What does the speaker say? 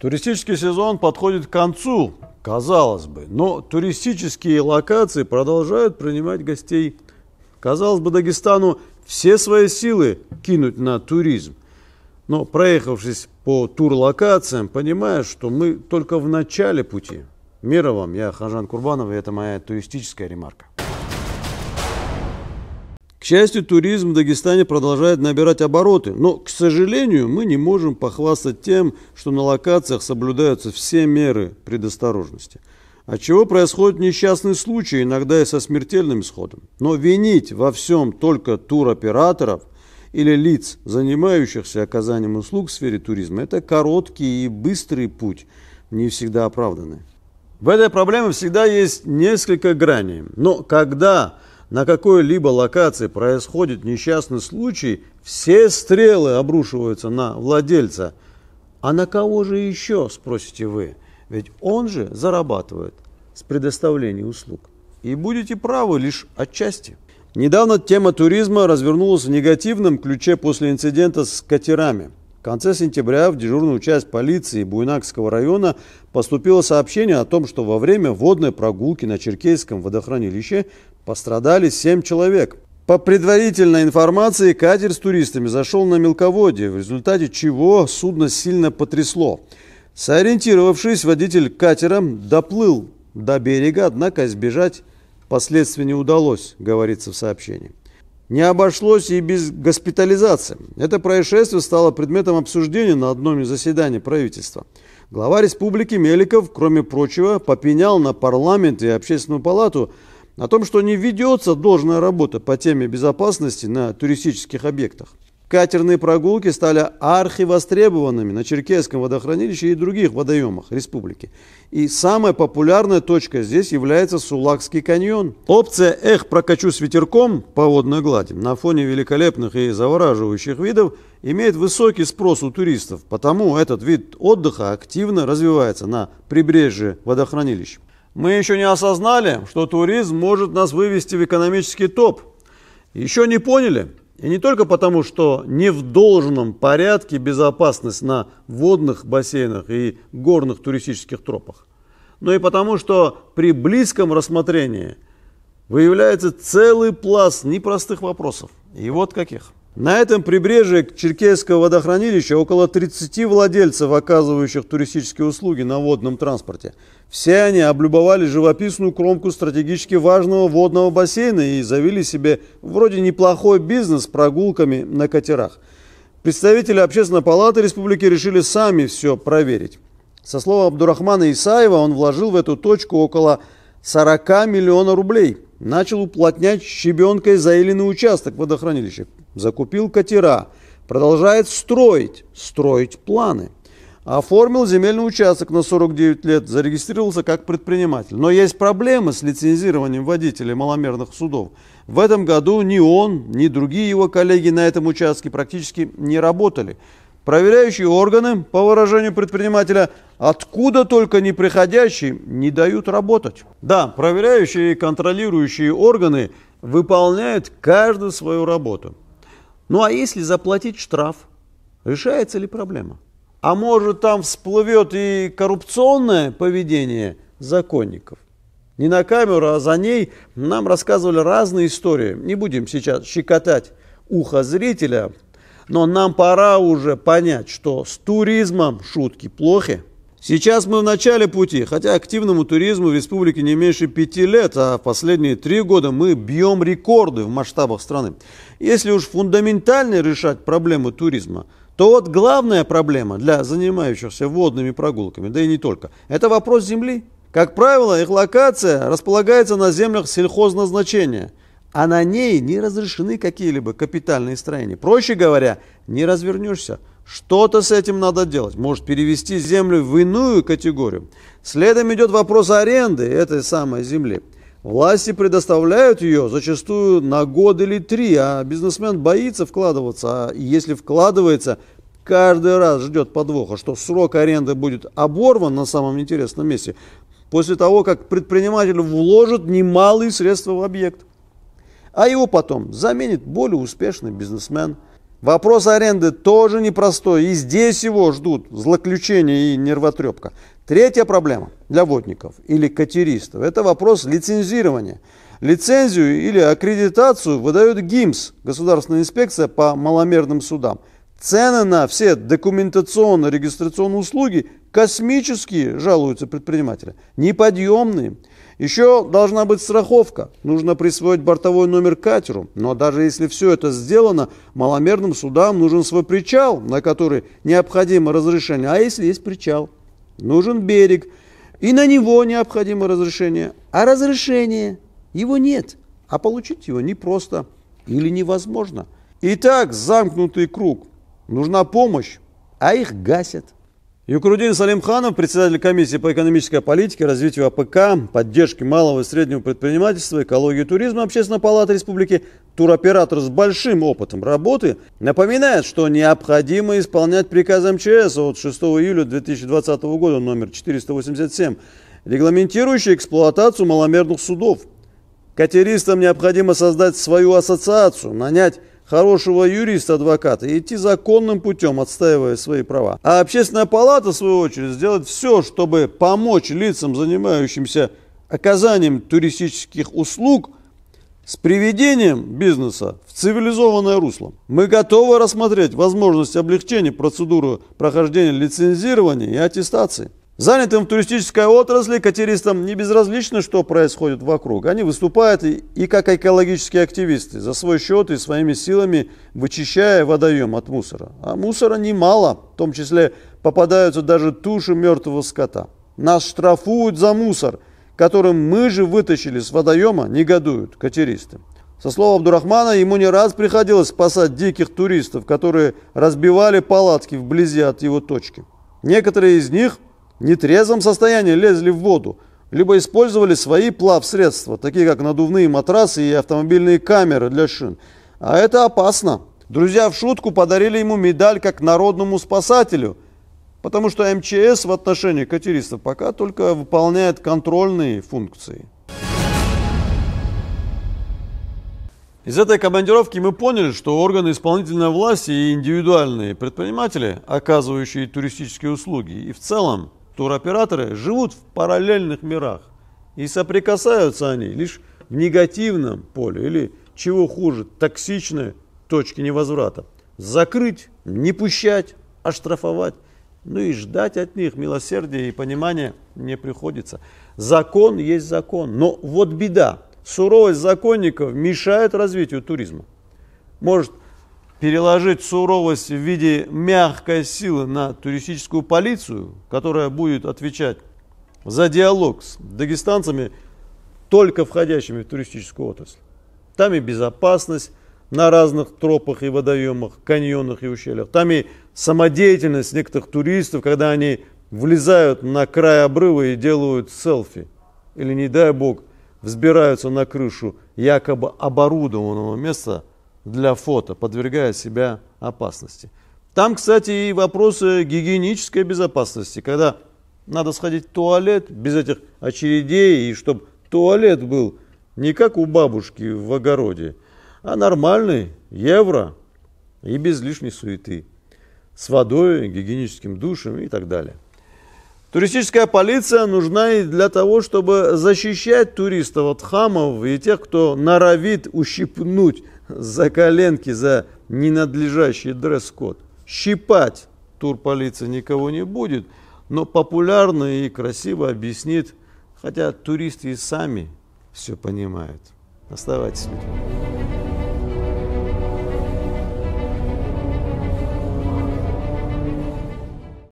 Туристический сезон подходит к концу, казалось бы, но туристические локации продолжают принимать гостей. Казалось бы, Дагестану все свои силы кинуть на туризм. Но проехавшись по тур-локациям, понимаешь, что мы только в начале пути. Мира вам, я Хажан Курбанов, и это моя туристическая ремарка счастью, туризм в Дагестане продолжает набирать обороты, но, к сожалению, мы не можем похвастать тем, что на локациях соблюдаются все меры предосторожности. Отчего а происходят несчастные случаи, иногда и со смертельным исходом. Но винить во всем только туроператоров или лиц, занимающихся оказанием услуг в сфере туризма, это короткий и быстрый путь, не всегда оправданный. В этой проблеме всегда есть несколько граней. Но когда на какой-либо локации происходит несчастный случай, все стрелы обрушиваются на владельца. А на кого же еще, спросите вы? Ведь он же зарабатывает с предоставлением услуг. И будете правы лишь отчасти. Недавно тема туризма развернулась в негативном ключе после инцидента с катерами – в конце сентября в дежурную часть полиции Буйнакского района поступило сообщение о том, что во время водной прогулки на Черкейском водохранилище пострадали 7 человек. По предварительной информации, катер с туристами зашел на мелководье, в результате чего судно сильно потрясло. Сориентировавшись, водитель катера доплыл до берега, однако избежать последствий не удалось, говорится в сообщении не обошлось и без госпитализации. Это происшествие стало предметом обсуждения на одном из заседаний правительства. Глава республики Меликов, кроме прочего, попенял на парламент и общественную палату о том, что не ведется должная работа по теме безопасности на туристических объектах. Катерные прогулки стали архивостребованными на Черкесском водохранилище и других водоемах республики. И самая популярная точка здесь является Сулакский каньон. Опция «Эх, прокачусь ветерком» по водной глади на фоне великолепных и завораживающих видов имеет высокий спрос у туристов, потому этот вид отдыха активно развивается на прибрежье водохранилищ. Мы еще не осознали, что туризм может нас вывести в экономический топ. Еще не поняли, и не только потому, что не в должном порядке безопасность на водных бассейнах и горных туристических тропах, но и потому, что при близком рассмотрении выявляется целый пласт непростых вопросов. И вот каких – на этом прибрежье Черкесского водохранилища около 30 владельцев, оказывающих туристические услуги на водном транспорте. Все они облюбовали живописную кромку стратегически важного водного бассейна и завели себе вроде неплохой бизнес с прогулками на катерах. Представители общественной палаты республики решили сами все проверить. Со слов Абдурахмана Исаева, он вложил в эту точку около 40 миллионов рублей. Начал уплотнять щебенкой заиленный участок водохранилища закупил катера, продолжает строить, строить планы. Оформил земельный участок на 49 лет, зарегистрировался как предприниматель. Но есть проблемы с лицензированием водителей маломерных судов. В этом году ни он, ни другие его коллеги на этом участке практически не работали. Проверяющие органы, по выражению предпринимателя, откуда только не приходящие, не дают работать. Да, проверяющие и контролирующие органы выполняют каждую свою работу. Ну а если заплатить штраф, решается ли проблема? А может там всплывет и коррупционное поведение законников? Не на камеру, а за ней нам рассказывали разные истории. Не будем сейчас щекотать ухо зрителя, но нам пора уже понять, что с туризмом шутки плохи – Сейчас мы в начале пути, хотя активному туризму в республике не меньше пяти лет, а в последние три года мы бьем рекорды в масштабах страны. Если уж фундаментально решать проблемы туризма, то вот главная проблема для занимающихся водными прогулками, да и не только, это вопрос земли. Как правило, их локация располагается на землях сельхозназначения, а на ней не разрешены какие-либо капитальные строения. Проще говоря, не развернешься – что-то с этим надо делать. Может перевести землю в иную категорию. Следом идет вопрос аренды этой самой земли. Власти предоставляют ее зачастую на год или три, а бизнесмен боится вкладываться. А если вкладывается, каждый раз ждет подвоха, что срок аренды будет оборван на самом интересном месте после того, как предприниматель вложит немалые средства в объект. А его потом заменит более успешный бизнесмен – Вопрос аренды тоже непростой. И здесь его ждут злоключения и нервотрепка. Третья проблема для водников или катеристов – это вопрос лицензирования. Лицензию или аккредитацию выдают ГИМС, Государственная инспекция по маломерным судам. Цены на все документационно-регистрационные услуги космические, жалуются предприниматели, неподъемные – еще должна быть страховка. Нужно присвоить бортовой номер катеру. Но даже если все это сделано, маломерным судам нужен свой причал, на который необходимо разрешение. А если есть причал? Нужен берег. И на него необходимо разрешение. А разрешение его нет. А получить его непросто или невозможно. Итак, замкнутый круг. Нужна помощь, а их гасят. Юкрудин Салимханов, председатель комиссии по экономической политике, развитию АПК, поддержке малого и среднего предпринимательства, экологии и туризма Общественной палаты республики, туроператор с большим опытом работы, напоминает, что необходимо исполнять приказ МЧС от 6 июля 2020 года номер 487, регламентирующий эксплуатацию маломерных судов. Катеристам необходимо создать свою ассоциацию, нанять хорошего юриста, адвоката и идти законным путем, отстаивая свои права. А общественная палата, в свою очередь, сделать все, чтобы помочь лицам, занимающимся оказанием туристических услуг, с приведением бизнеса в цивилизованное русло. Мы готовы рассмотреть возможность облегчения процедуры прохождения лицензирования и аттестации. Занятым в туристической отрасли катеристам не безразлично, что происходит вокруг. Они выступают и, и как экологические активисты, за свой счет и своими силами вычищая водоем от мусора. А мусора немало, в том числе попадаются даже туши мертвого скота. Нас штрафуют за мусор, которым мы же вытащили с водоема, негодуют катеристы. Со слова Абдурахмана, ему не раз приходилось спасать диких туристов, которые разбивали палатки вблизи от его точки. Некоторые из них – в нетрезвом состоянии лезли в воду, либо использовали свои плавсредства, такие как надувные матрасы и автомобильные камеры для шин. А это опасно. Друзья в шутку подарили ему медаль как народному спасателю, потому что МЧС в отношении катеристов пока только выполняет контрольные функции. Из этой командировки мы поняли, что органы исполнительной власти и индивидуальные предприниматели, оказывающие туристические услуги, и в целом туроператоры живут в параллельных мирах. И соприкасаются они лишь в негативном поле или, чего хуже, токсичной точки невозврата. Закрыть, не пущать, оштрафовать. Ну и ждать от них милосердия и понимания не приходится. Закон есть закон. Но вот беда. Суровость законников мешает развитию туризма. Может переложить суровость в виде мягкой силы на туристическую полицию, которая будет отвечать за диалог с дагестанцами, только входящими в туристическую отрасль. Там и безопасность на разных тропах и водоемах, каньонах и ущельях. Там и самодеятельность некоторых туристов, когда они влезают на край обрыва и делают селфи. Или, не дай бог, взбираются на крышу якобы оборудованного места – для фото, подвергая себя опасности. Там, кстати, и вопросы гигиенической безопасности, когда надо сходить в туалет без этих очередей, и чтобы туалет был не как у бабушки в огороде, а нормальный, евро и без лишней суеты, с водой, гигиеническим душем и так далее. Туристическая полиция нужна и для того, чтобы защищать туристов от хамов и тех, кто норовит ущипнуть за коленки за ненадлежащий дресс-код. Щипать тур турполиция никого не будет, но популярно и красиво объяснит, хотя туристы и сами все понимают. Оставайтесь